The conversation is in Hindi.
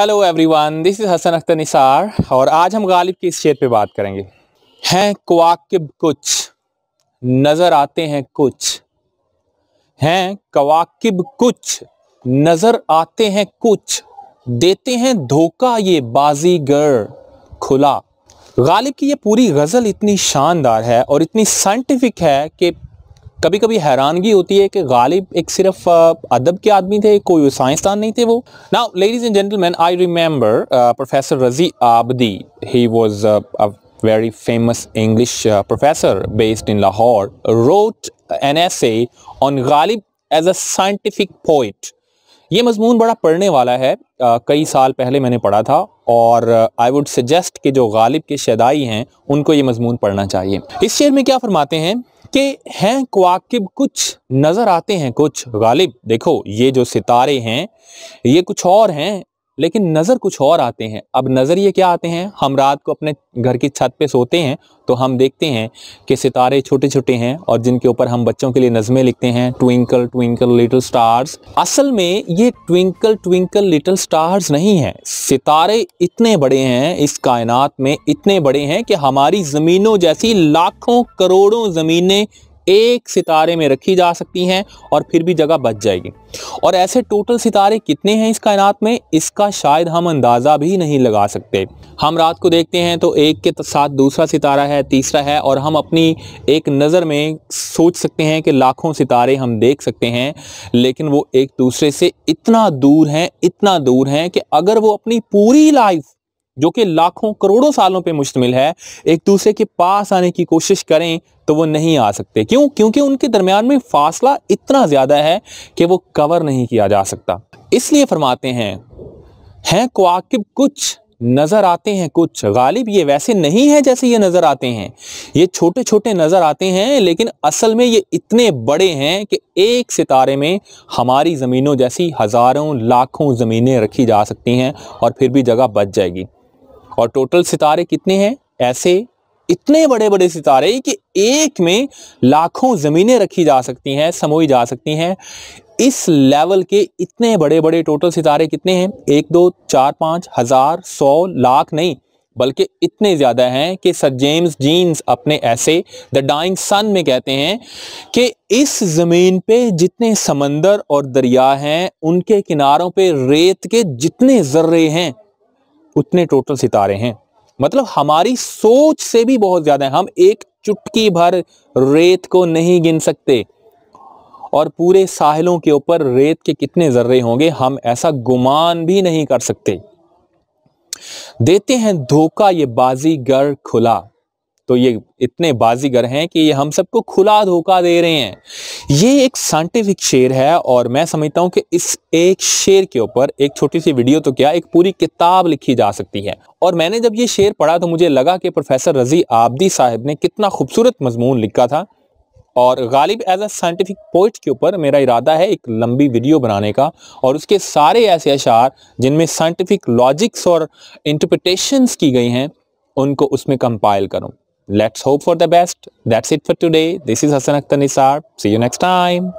Hello everyone this is Hasan Akhtar Nisar और आज हम गालिब के इस शेर पे बात करेंगे हैं कवाकब कुछ नज़र आते हैं कुछ हैं कवाकब कुछ नज़र आते हैं कुछ देते हैं धोखा ये बाजीगर खुला गालिब की ये पूरी गज़ल इतनी शानदार है और इतनी साइंटिफिक है कि कभी कभी हैरानगी होती है कि गालिब एक सिर्फ अदब के आदमी थे कोई साइंसदान नहीं थे वो ना ladies and gentleman I remember professor Razi Abidi he was very famous English professor based in Lahore wrote an essay on Ghalib as a scientific poet ये मजमून बड़ा पढ़ने वाला है आ, कई साल पहले मैंने पढ़ा था और आई वुड सजेस्ट कि जो गालिब के शदाई हैं उनको ये मजमून पढ़ना चाहिए इस शेर में क्या फरमाते हैं के हैं क्वाकिब कुछ नज़र आते हैं कुछ गालिब देखो ये जो सितारे हैं ये कुछ और हैं लेकिन नज़र कुछ और आते हैं अब नजर ये क्या आते हैं हम रात को अपने घर की छत पे सोते हैं तो हम देखते हैं कि सितारे छोटे छोटे हैं और जिनके ऊपर हम बच्चों के लिए नज़में लिखते हैं ट्विंकल ट्विंकल लिटिल स्टार्स असल में ये ट्विंकल ट्विंकल लिटिल स्टार्स नहीं है सितारे इतने बड़े हैं इस कायनात में इतने बड़े हैं कि हमारी ज़मीनों जैसी लाखों करोड़ों ज़मीनें एक सितारे में रखी जा सकती हैं और फिर भी जगह बच जाएगी और ऐसे टोटल सितारे कितने हैं इस कायनात में इसका शायद हम अंदाज़ा भी नहीं लगा सकते हम रात को देखते हैं तो एक के साथ दूसरा सितारा है तीसरा है और हम अपनी एक नज़र में सोच सकते हैं कि लाखों सितारे हम देख सकते हैं लेकिन वो एक दूसरे से इतना दूर हैं इतना दूर हैं कि अगर वो अपनी पूरी लाइफ जो कि लाखों करोड़ों सालों पे मुश्तमिल है एक दूसरे के पास आने की कोशिश करें तो वो नहीं आ सकते क्यों क्योंकि उनके दरमियान में फासला इतना ज़्यादा है कि वो कवर नहीं किया जा सकता इसलिए फरमाते हैं हैं क्वाकिब कुछ नज़र आते हैं कुछ गालिब ये वैसे नहीं है जैसे ये नज़र आते हैं ये छोटे छोटे नज़र आते हैं लेकिन असल में ये इतने बड़े हैं कि एक सितारे में हमारी ज़मीनों जैसी हज़ारों लाखों ज़मीनें रखी जा सकती हैं और फिर भी जगह बच जाएगी और टोटल सितारे कितने हैं ऐसे इतने बड़े बड़े सितारे कि एक में लाखों ज़मीनें रखी जा सकती हैं समोई जा सकती हैं इस लेवल के इतने बड़े बड़े टोटल सितारे कितने हैं एक दो चार पाँच हज़ार सौ लाख नहीं बल्कि इतने ज़्यादा हैं कि सर जेम्स जीन्स अपने ऐसे द डाइंग सन में कहते हैं कि इस ज़मीन पे जितने समंदर और दरिया हैं उनके किनारों पे रेत के जितने जर्रे हैं उतने टोटल सितारे हैं मतलब हमारी सोच से भी बहुत ज़्यादा है हम एक चुटकी भर रेत को नहीं गिन सकते और पूरे साहिलों के ऊपर रेत के कितने जर्रे होंगे हम ऐसा गुमान भी नहीं कर सकते देते हैं धोखा ये बाजीगर खुला तो ये इतने बाजीगर हैं कि ये हम सबको खुला धोखा दे रहे हैं ये एक साइंटिफिक शेर है और मैं समझता हूँ कि इस एक शेर के ऊपर एक छोटी सी वीडियो तो क्या एक पूरी किताब लिखी जा सकती है और मैंने जब ये शेर पढ़ा तो मुझे लगा कि प्रोफेसर रजी आबदी साहब ने कितना खूबसूरत मजमून लिखा था और Ghalib as a scientific poet के ऊपर मेरा इरादा है एक लंबी वीडियो बनाने का और उसके सारे ऐसे अशार जिनमें साइंटिफिक लॉजिक्स और इंटरप्रटेशंस की गई हैं उनको उसमें कंपाइल करूं Let's hope for the best. That's it for today. This is Hasan Akhtar Nisar. See you next time.